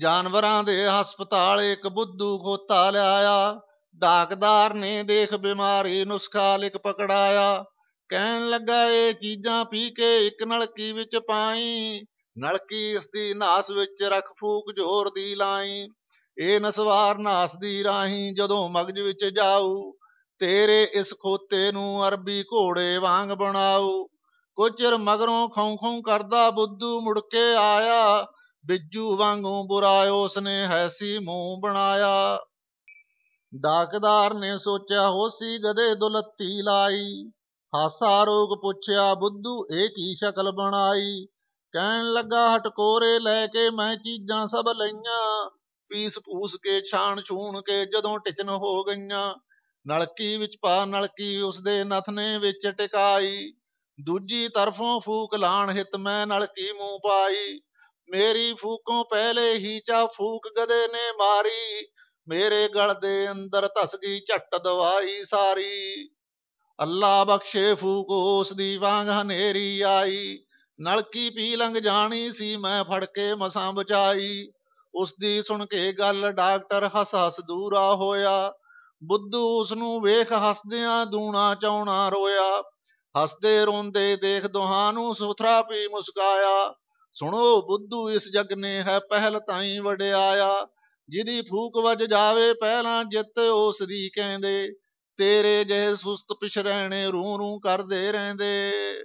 ਜਾਨਵਰਾਂ ਦੇ ਹਸਪਤਾਲ ਇੱਕ ਬੁੱਧੂ ਖੋਤਾ ਲਿਆਇਆ ਡਾਕਦਾਰ ਨੇ ਦੇਖ ਬਿਮਾਰੀ ਨੁਸਖਾ ਲਿਖ ਪਕੜਾਇਆ ਕਹਿਣ ਲੱਗਾ ਇਹ ਚੀਜ਼ਾਂ ਪੀ ਕੇ ਇੱਕ ਨਲਕੀ ਵਿੱਚ ਪਾਈ ਨਲਕੀ ਇਸ ਦੀ ਨਾਸ ਵਿੱਚ ਰਖ ਫੂਕ ਜ਼ੋਰ ਦੀ ਲਾਈ ਇਹ ਨਸਵਾਰ ਨਾਸ ਦੀ ਰਾਹੀ ਜਦੋਂ ਮਗਜ ਵਿੱਚ ਜਾਊ ਤੇਰੇ ਇਸ ਖੋਤੇ ਨੂੰ ਅਰਬੀ ਘੋੜੇ ਵਾਂਗ ਬਣਾਉ ਕੁਚਰ ਮਗਰੋਂ ਖੌਂ ਖੌਂ ਕਰਦਾ ਬੁੱਧੂ ਮੁੜ ਕੇ ਆਇਆ ਬਿੱਜੂ ਵਾਂਗੂ ਬੁਰਾ ਉਸਨੇ ਹੈਸੀ ਮੂੰਹ ਬਣਾਇਆ ਡਾਕਦਾਰ ਨੇ ਸੋਚਿਆ ਹੋਸੀ ਗਦੇ ਦੁਲੱਤੀ ਲਾਈ ਹਾਸਾ ਰੋਗ ਪੁੱਛਿਆ ਬੁੱਧੂ ਇਹ ਕੀ ਸ਼ਕਲ ਬਣਾਈ ਕਹਿਣ ਲੱਗਾ ਹਟਕੋਰੇ ਲੈ ਕੇ ਮੈਂ ਚੀਜ਼ਾਂ ਸਭ ਲਈਆਂ ਪੀਸ ਪੂਸ ਕੇ ਛਾਣ ਛੂਣ ਕੇ ਜਦੋਂ ਟਿਚਨ ਹੋ ਗਈਆਂ ਨਲਕੀ ਵਿੱਚ ਪਾ ਨਲਕੀ ਉਸਦੇ ਨਥਨੇ ਵਿੱਚ ਟਿਕਾਈ ਦੂਜੀ ਤਰਫੋਂ ਫੂਕ ਲਾਣ ਹਿਤ ਮੈਂ ਨਲਕੀ ਮੂੰਹ ਪਾਈ ਮੇਰੀ ਫੂਕੋਂ ਪਹਿਲੇ ਹੀ ਚਾ ਫੂਕ ਗਦੇ ਨੇ ਮਾਰੀ ਮੇਰੇ ਗਲ ਦੇ ਅੰਦਰ ਧਸ ਗਈ ਝੱਟ ਦਵਾਈ ਸਾਰੀ ਅੱਲਾ ਬਖਸ਼ੇ ਫੂਕ ਉਸ ਦੀ ਵਾਂਗ ਹਨੇਰੀ ਆਈ ਨਲਕੀ ਪੀ ਲੰਘ ਜਾਣੀ ਸੀ ਮੈਂ ਫੜ ਕੇ ਮਸਾਂ ਬਚਾਈ ਉਸ ਦੀ ਸੁਣ ਕੇ ਗੱਲ ਡਾਕਟਰ ਹੱਸ ਹੱਸ ਦੂਰਾ ਹੋਇਆ ਬੁੱਧੂ ਉਸ ਨੂੰ ਵੇਖ ਹੱਸਦਿਆਂ ਦੂਣਾ ਚਾਉਣਾ ਰੋਇਆ ਹੱਸਦੇ ਰੋਂਦੇ ਦੇਖ ਦੋਹਾਂ ਨੂੰ ਸੁਥਰਾ ਪੀ ਮੁਸਕਾਇਆ ਸੁਣੋ ਬੁੱਧੂ ਇਸ ਜਗ ਨੇ ਹੈ ਪਹਿਲ ਤਾਈ ਵਡਿਆਇਆ ਜਿਹਦੀ ਫੂਕ ਵੱਜ ਜਾਵੇ ਪਹਿਲਾਂ ਜਿੱਤ ਉਸ ਦੀ ਕਹਿੰਦੇ ਤੇਰੇ ਜਿਹੇ ਸੁਸਤ ਪਿਛ ਰਹਿਣੇ ਰੂ ਰੂ ਕਰਦੇ ਰਹਿੰਦੇ